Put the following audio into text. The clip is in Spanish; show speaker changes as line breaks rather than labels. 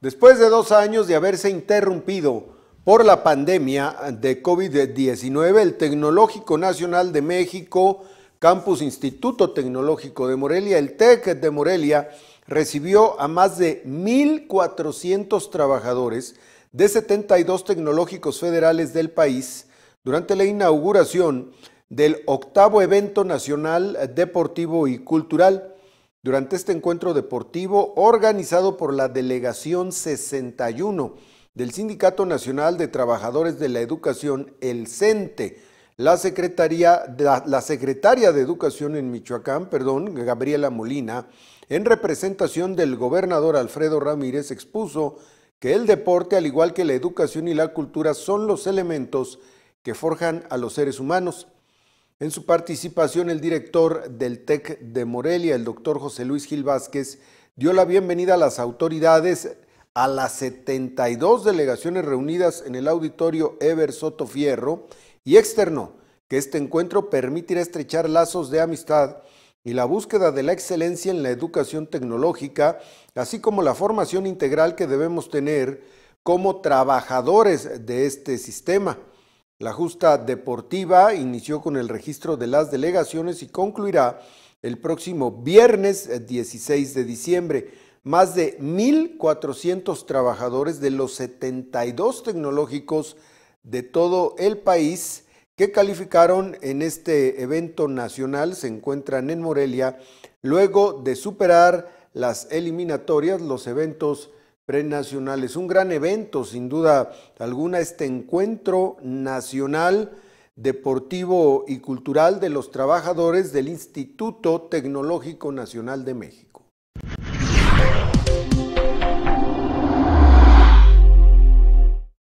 Después de dos años de haberse interrumpido por la pandemia de COVID-19, el Tecnológico Nacional de México, Campus Instituto Tecnológico de Morelia, el TEC de Morelia, recibió a más de 1.400 trabajadores de 72 tecnológicos federales del país durante la inauguración del octavo evento nacional deportivo y cultural durante este encuentro deportivo organizado por la Delegación 61 del Sindicato Nacional de Trabajadores de la Educación, el CENTE. E, la, secretaría, la secretaria de Educación en Michoacán, perdón, Gabriela Molina, en representación del gobernador Alfredo Ramírez, expuso que el deporte, al igual que la educación y la cultura, son los elementos que forjan a los seres humanos. En su participación, el director del TEC de Morelia, el doctor José Luis Gil Vázquez, dio la bienvenida a las autoridades a las 72 delegaciones reunidas en el auditorio Ever Soto Fierro y externó que este encuentro permitirá estrechar lazos de amistad y la búsqueda de la excelencia en la educación tecnológica, así como la formación integral que debemos tener como trabajadores de este sistema. La justa deportiva inició con el registro de las delegaciones y concluirá el próximo viernes 16 eh, de diciembre. Más de 1.400 trabajadores de los 72 tecnológicos de todo el país que calificaron en este evento nacional se encuentran en Morelia luego de superar las eliminatorias, los eventos es Un gran evento, sin duda alguna, este encuentro nacional deportivo y cultural de los trabajadores del Instituto Tecnológico Nacional de México.